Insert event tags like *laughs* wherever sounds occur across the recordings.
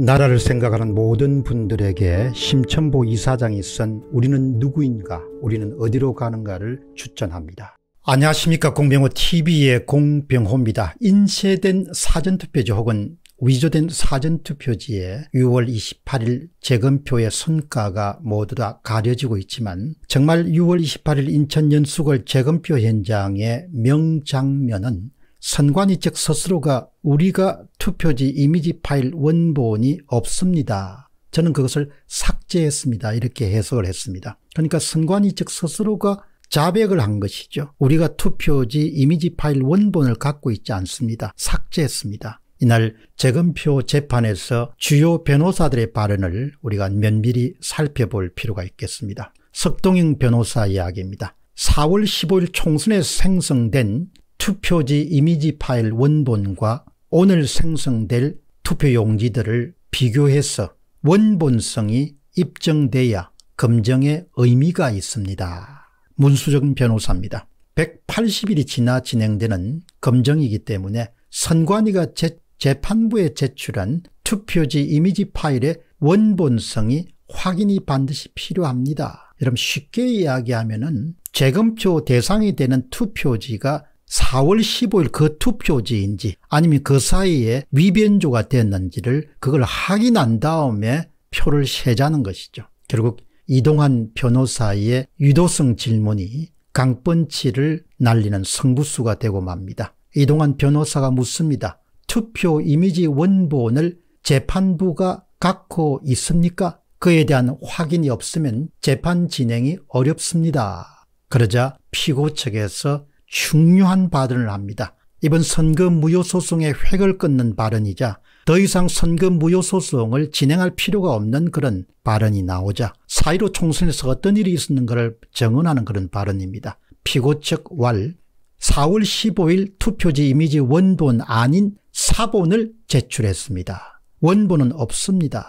나라를 생각하는 모든 분들에게 심천보 이사장이 쓴 우리는 누구인가 우리는 어디로 가는가를 추천합니다. 안녕하십니까 공병호TV의 공병호입니다. 인쇄된 사전투표지 혹은 위조된 사전투표지에 6월 28일 재검표의 손가가 모두 다 가려지고 있지만 정말 6월 28일 인천 연수골 재검표 현장의 명장면은 선관위 측 스스로가 우리가 투표지 이미지 파일 원본이 없습니다. 저는 그것을 삭제했습니다. 이렇게 해석을 했습니다. 그러니까 선관위 측 스스로가 자백을 한 것이죠. 우리가 투표지 이미지 파일 원본을 갖고 있지 않습니다. 삭제했습니다. 이날 재검표 재판에서 주요 변호사들의 발언을 우리가 면밀히 살펴볼 필요가 있겠습니다. 석동영 변호사 이야기입니다. 4월 15일 총선에 생성된 투표지 이미지 파일 원본과 오늘 생성될 투표용지들을 비교해서 원본성이 입증돼야 검증의 의미가 있습니다. 문수정 변호사입니다. 180일이 지나 진행되는 검증이기 때문에 선관위가 제, 재판부에 제출한 투표지 이미지 파일의 원본성이 확인이 반드시 필요합니다. 여러분 쉽게 이야기하면 은 재검표 대상이 되는 투표지가 4월 15일 그 투표지인지 아니면 그 사이에 위변조가 됐는지를 그걸 확인한 다음에 표를 세자는 것이죠. 결국 이동한 변호사의 유도성 질문이 강번치를 날리는 승부수가 되고 맙니다. 이동한 변호사가 묻습니다. 투표 이미지 원본을 재판부가 갖고 있습니까? 그에 대한 확인이 없으면 재판 진행이 어렵습니다. 그러자 피고 측에서 중요한 발언을 합니다. 이번 선거 무효 소송의 획을 끊는 발언이자 더 이상 선거 무효 소송을 진행할 필요가 없는 그런 발언이 나오자 사1 5 총선에서 어떤 일이 있었는가를 정언하는 그런 발언입니다. 피고 측 왈 4월 15일 투표지 이미지 원본 아닌 사본을 제출했습니다. 원본은 없습니다.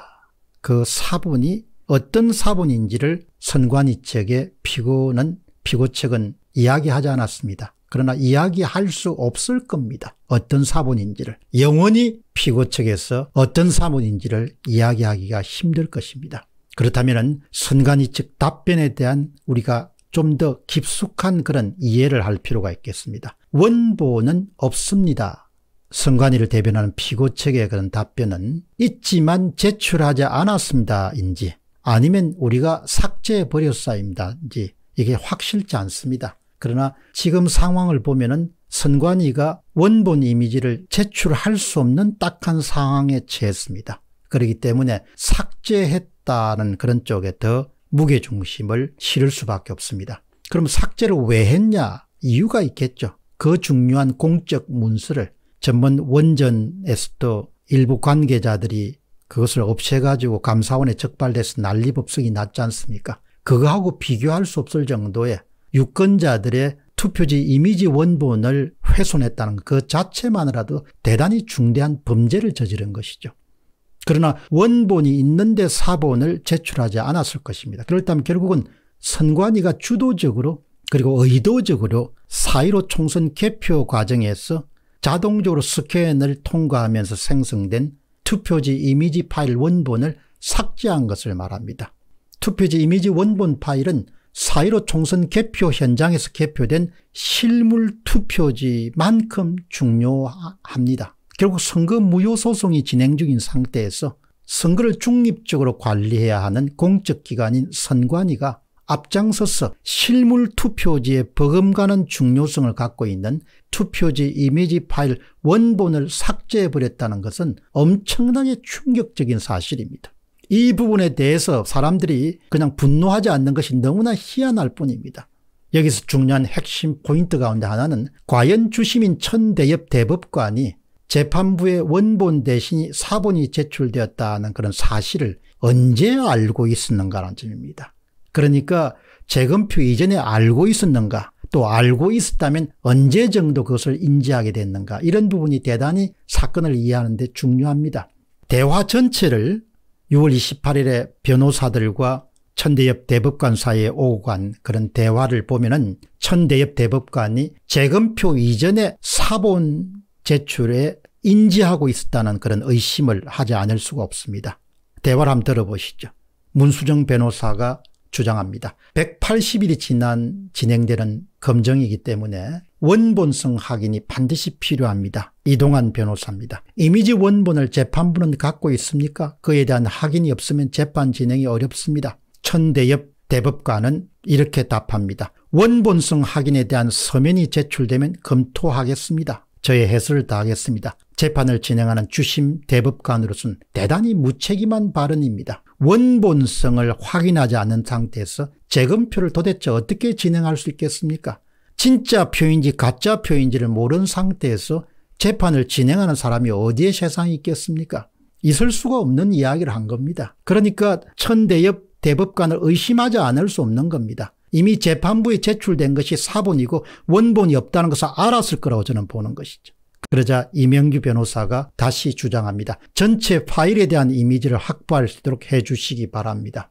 그 사본이 어떤 사본인지를 선관위 측의 피고는 피고책은 이야기하지 않았습니다. 그러나 이야기할 수 없을 겁니다. 어떤 사본인지를 영원히 피고 측에서 어떤 사본인지를 이야기하기가 힘들 것입니다. 그렇다면 선관위 측 답변에 대한 우리가 좀 더 깊숙한 그런 이해를 할 필요가 있겠습니다. 원본은 없습니다. 선관위를 대변하는 피고 측의 그런 답변은 있지만 제출하지 않았습니다인지 아니면 우리가 삭제해버렸사입니다인지 이게 확실치 않습니다. 그러나 지금 상황을 보면은 선관위가 원본 이미지를 제출할 수 없는 딱한 상황에 처했습니다. 그렇기 때문에 삭제했다는 그런 쪽에 더 무게중심을 실을 수밖에 없습니다. 그럼 삭제를 왜 했냐? 이유가 있겠죠. 그 중요한 공적 문서를 전문 원전에서도 일부 관계자들이 그것을 없애가지고 감사원에 적발돼서 난리법석이 났지 않습니까? 그거하고 비교할 수 없을 정도의 유권자들의 투표지 이미지 원본을 훼손했다는 그 자체만으로도 대단히 중대한 범죄를 저지른 것이죠. 그러나 원본이 있는데 사본을 제출하지 않았을 것입니다. 그렇다면 결국은 선관위가 주도적으로 그리고 의도적으로 사이로 총선 개표 과정에서 자동적으로 스캔을 통과하면서 생성된 투표지 이미지 파일 원본을 삭제한 것을 말합니다. 투표지 이미지 원본 파일은 4.15 총선 개표 현장에서 개표된 실물 투표지만큼 중요합니다. 결국 선거 무효 소송이 진행 중인 상태에서 선거를 중립적으로 관리해야 하는 공적기관인 선관위가 앞장서서 실물 투표지의 버금가는 중요성을 갖고 있는 투표지 이미지 파일 원본을 삭제해버렸다는 것은 엄청나게 충격적인 사실입니다. 이 부분에 대해서 사람들이 그냥 분노하지 않는 것이 너무나 희한할 뿐입니다. 여기서 중요한 핵심 포인트 가운데 하나는 과연 주심인 천대엽 대법관이 재판부의 원본 대신이 사본이 제출되었다는 그런 사실을 언제 알고 있었는가라는 점입니다. 그러니까 재검표 이전에 알고 있었는가 또 알고 있었다면 언제 정도 그것을 인지하게 됐는가 이런 부분이 대단히 사건을 이해하는 데 중요합니다. 대화 전체를 6월 28일에 변호사들과 천대엽 대법관 사이에 오고 간 그런 대화를 보면 은 천대엽 대법관이 재검표 이전에 사본 제출에 인지하고 있었다는 그런 의심을 하지 않을 수가 없습니다. 대화를 한번 들어보시죠. 문수정 변호사가 주장합니다. 180일이 지난 진행되는 검정이기 때문에 원본성 확인이 반드시 필요합니다. 이동한 변호사입니다. 이미지 원본을 재판부는 갖고 있습니까? 그에 대한 확인이 없으면 재판 진행이 어렵습니다. 천대엽 대법관은 이렇게 답합니다. 원본성 확인에 대한 서면이 제출되면 검토하겠습니다. 저의 해설을 다하겠습니다. 재판을 진행하는 주심 대법관으로서는 대단히 무책임한 발언입니다. 원본성을 확인하지 않은 상태에서 재검표를 도대체 어떻게 진행할 수 있겠습니까? 진짜 표인지 가짜 표인지를 모른 상태에서 재판을 진행하는 사람이 어디에 세상이 있겠습니까? 있을 수가 없는 이야기를 한 겁니다. 그러니까 천대엽 대법관을 의심하지 않을 수 없는 겁니다. 이미 재판부에 제출된 것이 사본이고 원본이 없다는 것을 알았을 거라고 저는 보는 것이죠. 그러자 이명규 변호사가 다시 주장합니다. 전체 파일에 대한 이미지를 확보할 수 있도록 해주시기 바랍니다.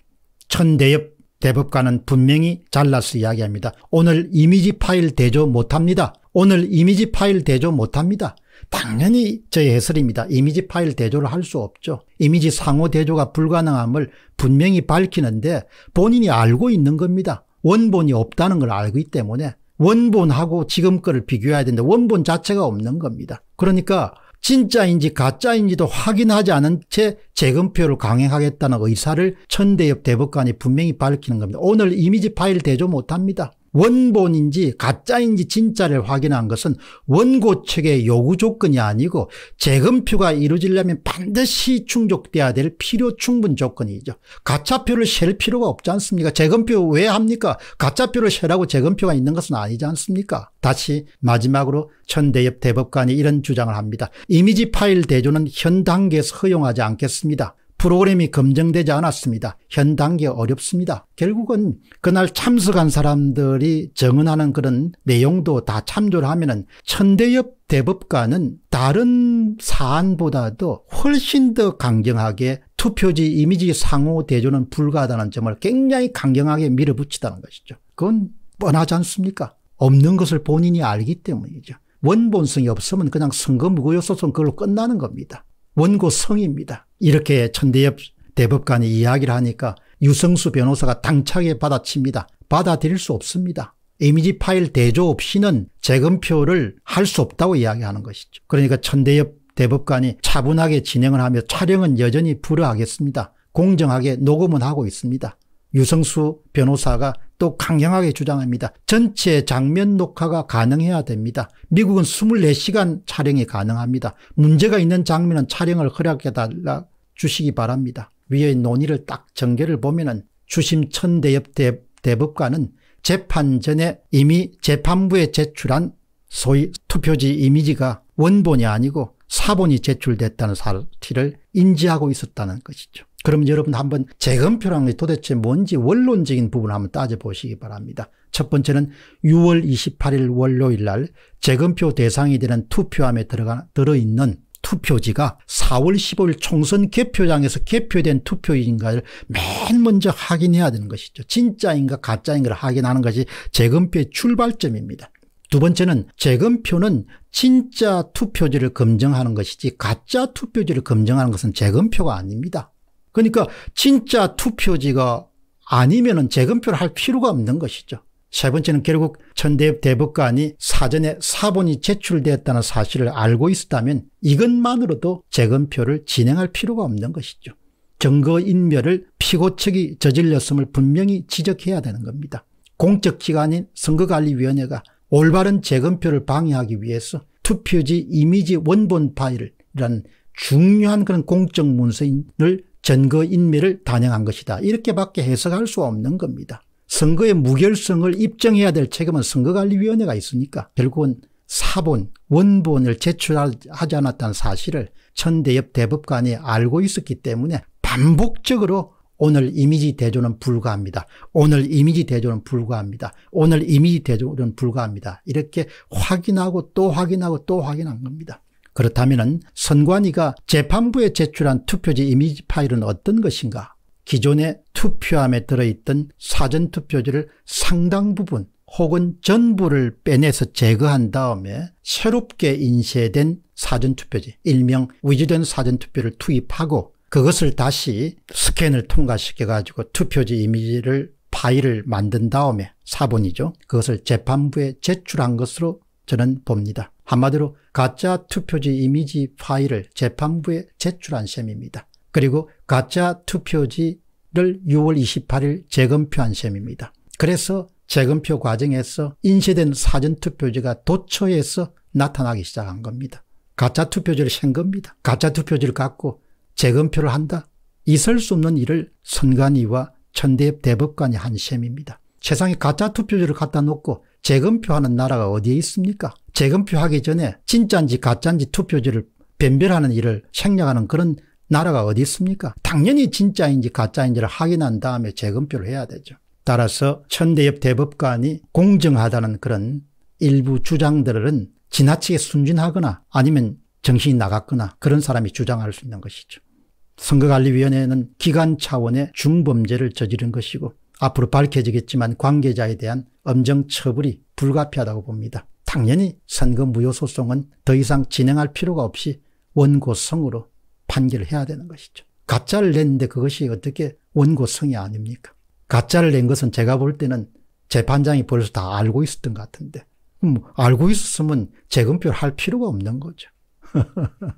천대엽 대법관은 분명히 잘라서 이야기합니다. 오늘 이미지 파일 대조 못합니다. 오늘 이미지 파일 대조 못합니다. 당연히 저의 해설입니다. 이미지 파일 대조를 할 수 없죠. 이미지 상호 대조가 불가능함을 분명히 밝히는데 본인이 알고 있는 겁니다. 원본이 없다는 걸 알기 때문에 원본하고 지금 거를 비교해야 되는데 원본 자체가 없는 겁니다. 그러니까 진짜인지 가짜인지도 확인하지 않은 채 재검표를 강행하겠다는 의사를 천대엽 대법관이 분명히 밝히는 겁니다. 오늘 이미지 파일 대조 못합니다. 원본인지 가짜인지 진짜를 확인한 것은 원고 측의 요구 조건이 아니고 재검표가 이루어지려면 반드시 충족돼야 될 필요 충분 조건이죠. 가짜표를 셀 필요가 없지 않습니까? 재검표 왜 합니까? 가짜표를 셀라고 재검표가 있는 것은 아니지 않습니까? 다시 마지막으로 천대엽 대법관이 이런 주장을 합니다. 이미지 파일 대조는 현 단계에서 허용하지 않겠습니다. 프로그램이 검증되지 않았습니다. 현 단계 어렵습니다. 결국은 그날 참석한 사람들이 증언하는 그런 내용도 다 참조를 하면 은 천대엽 대법관은 다른 사안보다도 훨씬 더 강경하게 투표지 이미지 상호 대조는 불가하다는 점을 굉장히 강경하게 밀어붙이다는 것이죠. 그건 뻔하지 않습니까? 없는 것을 본인이 알기 때문이죠. 원본성이 없으면 그냥 선거 무고요소송 그걸로 끝나는 겁니다. 원고성입니다. 이렇게 천대엽 대법관이 이야기를 하니까 유성수 변호사가 당차게 받아칩니다. 받아들일 수 없습니다. 이미지 파일 대조 없이는 재검표를 할 수 없다고 이야기하는 것이죠. 그러니까 천대엽 대법관이 차분하게 진행을 하며 촬영은 여전히 불허하겠습니다. 공정하게 녹음은 하고 있습니다. 유성수 변호사가 또 강경하게 주장합니다. 전체 장면 녹화가 가능해야 됩니다. 미국은 24시간 촬영이 가능합니다. 문제가 있는 장면은 촬영을 허락해달라 주시기 바랍니다. 위의 논의를 딱 전개를 보면 은 주심 천대엽 대, 법관은 재판 전에 이미 재판부에 제출한 소위 투표지 이미지가 원본이 아니고 사본이 제출됐다는 사실을 인지하고 있었다는 것이죠. 그러 여러분 한번 재검표라는 게 도대체 뭔지 원론적인 부분을 한번 따져보시기 바랍니다. 첫 번째는 6월 28일 월요일 날 재검표 대상이 되는 투표함에 들어가, 들어있는 투표지가 4월 15일 총선 개표장에서 개표된 투표인가를 맨 먼저 확인해야 되는 것이죠. 진짜인가 가짜인가를 확인하는 것이 재검표의 출발점입니다. 두 번째는 재검표는 진짜 투표지를 검증하는 것이지 가짜 투표지를 검증하는 것은 재검표가 아닙니다. 그러니까 진짜 투표지가 아니면 재검표를 할 필요가 없는 것이죠. 세 번째는 결국 천대 대법관이 사전에 사본이 제출되었다는 사실을 알고 있었다면 이것만으로도 재검표를 진행할 필요가 없는 것이죠. 증거인멸을 피고 측이 저질렀음을 분명히 지적해야 되는 겁니다. 공적기관인 선거관리위원회가 올바른 재검표를 방해하기 위해서 투표지 이미지 원본 파일이라는 중요한 그런 공적 문서인을 전거 인멸을 단행한 것이다. 이렇게밖에 해석할 수 없는 겁니다. 선거의 무결성을 입증해야 될 책임은 선거관리위원회가 있으니까 결국은 사본, 원본을 제출하지 않았다는 사실을 천대협 대법관이 알고 있었기 때문에 반복적으로 오늘 이미지 대조는 불가합니다. 오늘 이미지 대조는 불가합니다. 오늘 이미지 대조는 불가합니다. 이렇게 확인하고 또 확인하고 또 확인한 겁니다. 그렇다면 선관위가 재판부에 제출한 투표지 이미지 파일은 어떤 것인가? 기존의 투표함에 들어있던 사전투표지를 상당 부분 혹은 전부를 빼내서 제거한 다음에 새롭게 인쇄된 사전투표지, 일명 위조된 사전투표를 투입하고 그것을 다시 스캔을 통과시켜 가지고 투표지 이미지를 파일을 만든 다음에 사본이죠. 그것을 재판부에 제출한 것으로 저는 봅니다. 한마디로 가짜 투표지 이미지 파일을 재판부에 제출한 셈입니다. 그리고 가짜 투표지를 6월 28일 재검표한 셈입니다. 그래서 재검표 과정에서 인쇄된 사전투표지가 도처에서 나타나기 시작한 겁니다. 가짜 투표지를 센 겁니다. 가짜 투표지를 갖고 재검표를 한다. 있을 수 없는 일을 선관위와 천대 대법관이 한 셈입니다. 세상에 가짜 투표지를 갖다 놓고 재검표하는 나라가 어디에 있습니까? 재검표하기 전에 진짜인지 가짜인지 투표지를 변별하는 일을 생략하는 그런 나라가 어디 있습니까? 당연히 진짜인지 가짜인지를 확인한 다음에 재검표를 해야 되죠. 따라서 천대협 대법관이 공정하다는 그런 일부 주장들은 지나치게 순진하거나 아니면 정신이 나갔거나 그런 사람이 주장할 수 있는 것이죠. 선거관리위원회는 기관 차원의 중범죄를 저지른 것이고 앞으로 밝혀지겠지만 관계자에 대한 엄정 처벌이 불가피하다고 봅니다. 당연히 선거 무효 소송은 더 이상 진행할 필요가 없이 원고성으로 판결을 해야 되는 것이죠. 가짜를 냈는데 그것이 어떻게 원고성이 아닙니까? 가짜를 낸 것은 제가 볼 때는 재판장이 벌써 다 알고 있었던 것 같은데 음, 알고 있었으면 재검표를 할 필요가 없는 거죠. *laughs*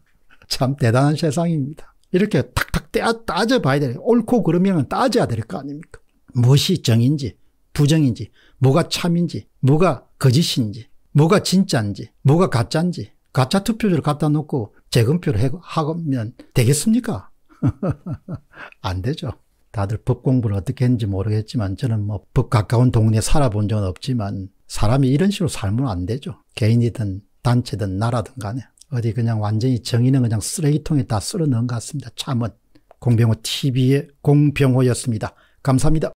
참 대단한 세상입니다. 이렇게 탁탁 따져봐야 돼요. 옳고 그러면 따져야 될 거 아닙니까? 무엇이 정인지 부정인지 뭐가 참인지 뭐가 거짓인지 뭐가 진짜인지 뭐가 가짜인지 가짜 투표지를 갖다 놓고 재검표를 하면 되겠습니까? *laughs* 안 되죠. 다들 법 공부를 어떻게 했는지 모르겠지만 저는 뭐 법 가까운 동네에 살아본 적은 없지만 사람이 이런 식으로 살면 안 되죠. 개인이든 단체든 나라든 간에. 어디 그냥 완전히 정의는 그냥 쓰레기통에 다 쓸어 넣은 것 같습니다. 참은 공병호 TV의 공병호였습니다. 감사합니다.